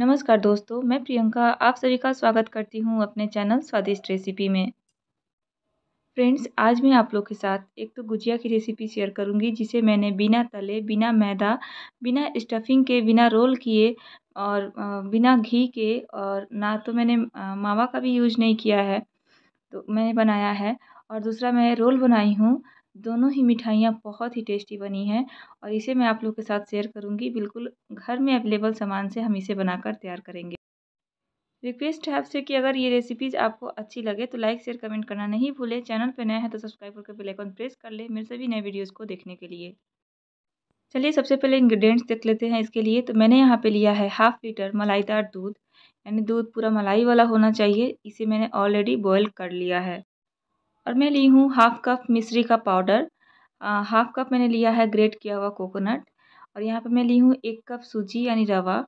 नमस्कार दोस्तों मैं प्रियंका आप सभी का स्वागत करती हूँ अपने चैनल स्वादिष्ट रेसिपी में फ्रेंड्स आज मैं आप लोग के साथ एक तो गुजिया की रेसिपी शेयर करूँगी जिसे मैंने बिना तले बिना मैदा बिना स्टफिंग के बिना रोल किए और बिना घी के और ना तो मैंने मावा का भी यूज नहीं किया है तो मैंने बनाया है और दूसरा मैं रोल बनाई हूँ दोनों ही मिठाइयाँ बहुत ही टेस्टी बनी हैं और इसे मैं आप लोग के साथ शेयर करूँगी बिल्कुल घर में अवेलेबल सामान से हम इसे बनाकर तैयार करेंगे रिक्वेस्ट है आपसे कि अगर ये रेसिपीज़ आपको अच्छी लगे तो लाइक शेयर कमेंट करना नहीं भूलें चैनल पर नया है तो सब्सक्राइब करके बेल आइकन प्रेस कर ले मेरे सभी नए वीडियोस को देखने के लिए चलिए सबसे पहले इंग्रेडिएंट्स देख लेते हैं इसके लिए तो मैंने यहाँ पे लिया है हाफ लीटर मलाईदार दूध यानी दूध पूरा मलाई वाला होना चाहिए इसे मैंने ऑलरेडी बॉयल कर लिया है और मैं ली हूँ हाफ़ कप मिश्री का पाउडर हाफ़ कप मैंने लिया है ग्रेट किया हुआ कोकोनट और यहाँ पर मैं ली हूँ एक कप सूजी यानी रवा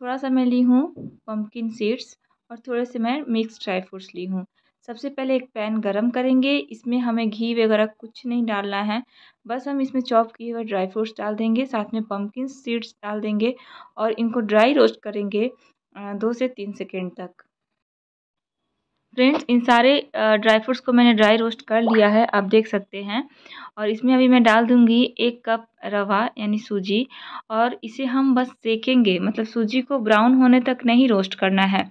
थोड़ा सा मैं ली हूँ पम्पकिन सीड्स और थोड़े से मैं मिक्स ड्राई फ्रूट्स ली हूँ सबसे पहले एक पैन गरम करेंगे इसमें हमें घी वगैरह कुछ नहीं डालना है बस हम इसमें चॉप किए हुए ड्राई फ्रूट्स डाल देंगे साथ में पम्पकिन सीड्स डाल देंगे और इनको ड्राई रोस्ट करेंगे दो से तीन सेकेंड तक फ्रेंड्स इन सारे ड्राई फ्रूट्स को मैंने ड्राई रोस्ट कर लिया है आप देख सकते हैं और इसमें अभी मैं डाल दूंगी एक कप रवा यानी सूजी और इसे हम बस सेकेंगे मतलब सूजी को ब्राउन होने तक नहीं रोस्ट करना है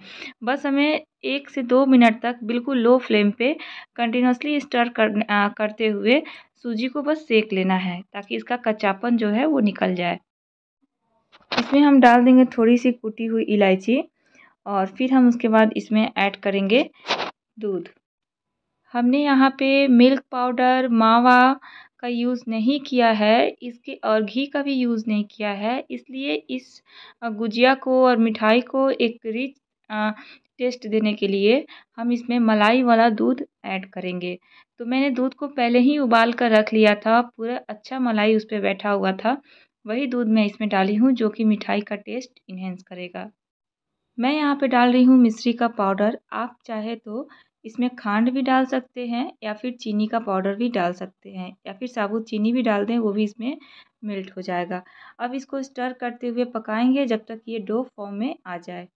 बस हमें एक से दो मिनट तक बिल्कुल लो फ्लेम पे कंटिन्यूसली स्टर कर, करते हुए सूजी को बस सेक लेना है ताकि इसका कच्चापन जो है वो निकल जाए इसमें हम डाल देंगे थोड़ी सी कुटी हुई इलायची और फिर हम उसके बाद इसमें ऐड करेंगे दूध हमने यहाँ पे मिल्क पाउडर मावा का यूज़ नहीं किया है इसके और घी का भी यूज़ नहीं किया है इसलिए इस गुजिया को और मिठाई को एक रिच टेस्ट देने के लिए हम इसमें मलाई वाला दूध ऐड करेंगे तो मैंने दूध को पहले ही उबाल कर रख लिया था पूरा अच्छा मलाई उस पर बैठा हुआ था वही दूध मैं इसमें डाली हूँ जो कि मिठाई का टेस्ट इन्हेंस करेगा मैं यहाँ पे डाल रही हूँ मिश्री का पाउडर आप चाहे तो इसमें खांड भी डाल सकते हैं या फिर चीनी का पाउडर भी डाल सकते हैं या फिर साबुत चीनी भी डाल दें वो भी इसमें मेल्ट हो जाएगा अब इसको स्टर करते हुए पकाएंगे जब तक ये डो फॉर्म में आ जाए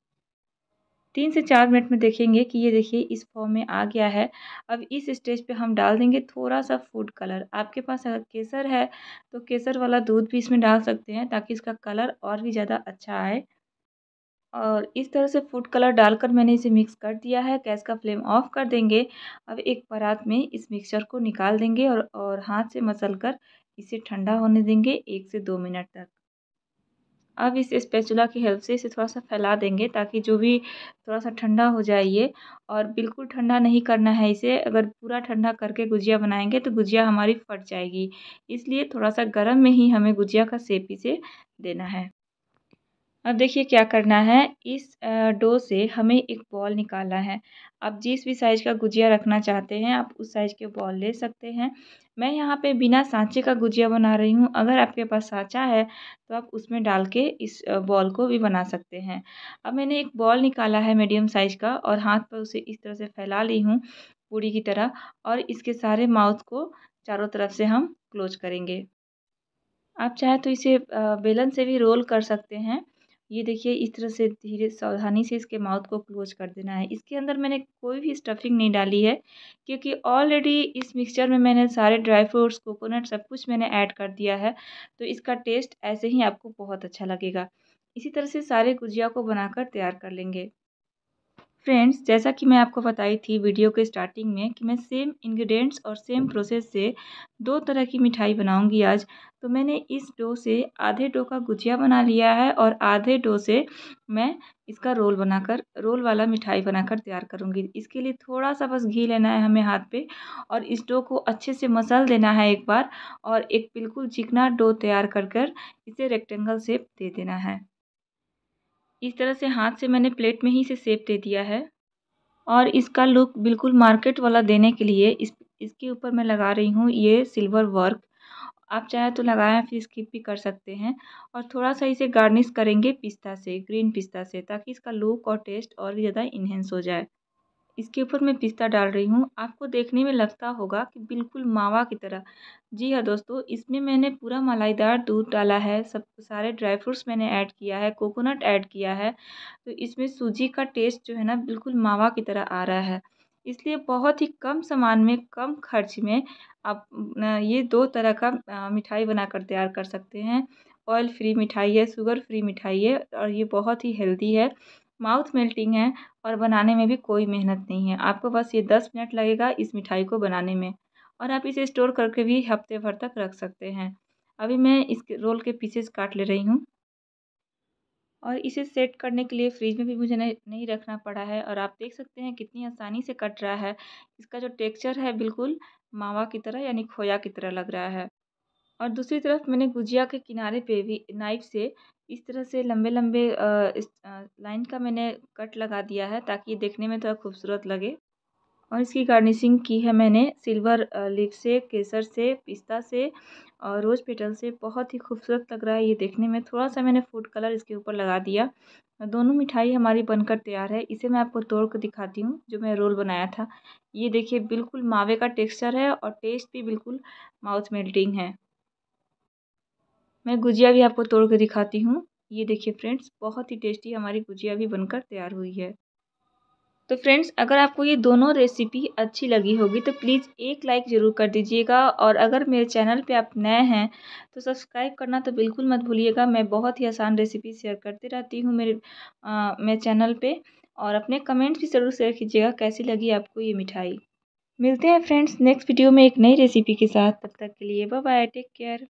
तीन से चार मिनट में देखेंगे कि ये देखिए इस फॉर्म में आ गया है अब इस स्टेज पे हम डाल देंगे थोड़ा सा फूड कलर आपके पास अगर केसर है तो केसर वाला दूध भी इसमें डाल सकते हैं ताकि इसका कलर और भी ज़्यादा अच्छा आए और इस तरह से फूड कलर डालकर मैंने इसे मिक्स कर दिया है गैस का फ्लेम ऑफ कर देंगे अब एक परात में इस मिक्सचर को निकाल देंगे और और हाथ से मसल कर इसे ठंडा होने देंगे एक से दो मिनट तक अब इस स्पेचुला की हेल्प से इसे थोड़ा सा फैला देंगे ताकि जो भी थोड़ा सा ठंडा हो जाए ये और बिल्कुल ठंडा नहीं करना है इसे अगर पूरा ठंडा करके गुजिया बनाएंगे तो गुजिया हमारी फट जाएगी इसलिए थोड़ा सा गर्म में ही हमें गुजिया का सेप इसे देना है अब देखिए क्या करना है इस डो से हमें एक बॉल निकालना है आप जिस भी साइज़ का गुजिया रखना चाहते हैं आप उस साइज़ के बॉल ले सकते हैं मैं यहाँ पे बिना सांचे का गुजिया बना रही हूँ अगर आपके पास सांचा है तो आप उसमें डाल के इस बॉल को भी बना सकते हैं अब मैंने एक बॉल निकाला है मीडियम साइज़ का और हाथ पर उसे इस तरह से फैला ली हूँ पूरी की तरह और इसके सारे माउथ को चारों तरफ से हम क्लोज करेंगे आप चाहे तो इसे बेलन से भी रोल कर सकते हैं ये देखिए इस तरह से धीरे सावधानी से इसके माउथ को क्लोज कर देना है इसके अंदर मैंने कोई भी स्टफिंग नहीं डाली है क्योंकि ऑलरेडी इस मिक्सचर में मैंने सारे ड्राई फ्रूट्स कोकोनट सब कुछ मैंने ऐड कर दिया है तो इसका टेस्ट ऐसे ही आपको बहुत अच्छा लगेगा इसी तरह से सारे गुजिया को बनाकर तैयार कर लेंगे फ्रेंड्स जैसा कि मैं आपको बताई थी वीडियो के स्टार्टिंग में कि मैं सेम इंग्रेडिएंट्स और सेम प्रोसेस से दो तरह की मिठाई बनाऊंगी आज तो मैंने इस डो से आधे डो का गुजिया बना लिया है और आधे डो से मैं इसका रोल बनाकर रोल वाला मिठाई बनाकर तैयार करूंगी इसके लिए थोड़ा सा बस घी लेना है हमें हाथ पे और इस डो को अच्छे से मसल देना है एक बार और एक बिल्कुल चिकना डो तैयार कर कर इसे रेक्टेंगल शेप दे देना है इस तरह से हाथ से मैंने प्लेट में ही इसे सेप दे दिया है और इसका लुक बिल्कुल मार्केट वाला देने के लिए इस इसके ऊपर मैं लगा रही हूँ ये सिल्वर वर्क आप चाहे तो लगाएं फिर स्किप भी कर सकते हैं और थोड़ा सा इसे गार्निश करेंगे पिस्ता से ग्रीन पिस्ता से ताकि इसका लुक और टेस्ट और भी ज़्यादा इन्हेंस हो जाए इसके ऊपर मैं पिस्ता डाल रही हूँ आपको देखने में लगता होगा कि बिल्कुल मावा की तरह जी हाँ दोस्तों इसमें मैंने पूरा मलाईदार दूध डाला है सब सारे ड्राई फ्रूट्स मैंने ऐड किया है कोकोनट ऐड किया है तो इसमें सूजी का टेस्ट जो है ना बिल्कुल मावा की तरह आ रहा है इसलिए बहुत ही कम सामान में कम खर्च में आप ये दो तरह का मिठाई बनाकर तैयार कर सकते हैं ऑयल फ्री मिठाई है शुगर फ्री मिठाई है और ये बहुत ही हेल्दी है माउथ मेल्टिंग है और बनाने में भी कोई मेहनत नहीं है आपको बस ये दस मिनट लगेगा इस मिठाई को बनाने में और आप इसे स्टोर करके भी हफ्ते भर तक रख सकते हैं अभी मैं इस रोल के पीसेस काट ले रही हूँ और इसे सेट करने के लिए फ्रिज में भी मुझे नहीं रखना पड़ा है और आप देख सकते हैं कितनी आसानी से कट रहा है इसका जो टेक्सचर है बिल्कुल मावा की तरह यानी खोया की तरह लग रहा है और दूसरी तरफ मैंने गुजिया के किनारे पे भी नाइफ से इस तरह से लंबे लंबे लाइन का मैंने कट लगा दिया है ताकि देखने में थोड़ा खूबसूरत लगे और इसकी गार्निशिंग की है मैंने सिल्वर लिप से केसर से पिस्ता से और रोज़ पेटल से बहुत ही खूबसूरत लग रहा है ये देखने में थोड़ा सा मैंने फूड कलर इसके ऊपर लगा दिया दोनों मिठाई हमारी बनकर तैयार है इसे मैं आपको तोड़ कर दिखाती हूँ जो मैं रोल बनाया था ये देखिए बिल्कुल मावे का टेक्सचर है और टेस्ट भी बिल्कुल माउथ मेल्टिंग है मैं गुजिया भी आपको तोड़ के दिखाती हूँ ये देखिए फ्रेंड्स बहुत ही टेस्टी हमारी गुजिया भी बनकर तैयार हुई है तो फ्रेंड्स अगर आपको ये दोनों रेसिपी अच्छी लगी होगी तो प्लीज़ एक लाइक ज़रूर कर दीजिएगा और अगर मेरे चैनल पे आप नए हैं तो सब्सक्राइब करना तो बिल्कुल मत भूलिएगा मैं बहुत ही आसान रेसिपी शेयर करती रहती हूँ मेरे आ, मेरे चैनल पे और अपने कमेंट्स भी ज़रूर शेयर कीजिएगा कैसी लगी आपको ये मिठाई मिलते हैं फ्रेंड्स नेक्स्ट वीडियो में एक नई रेसिपी के साथ तब तक के लिए बाय टेक केयर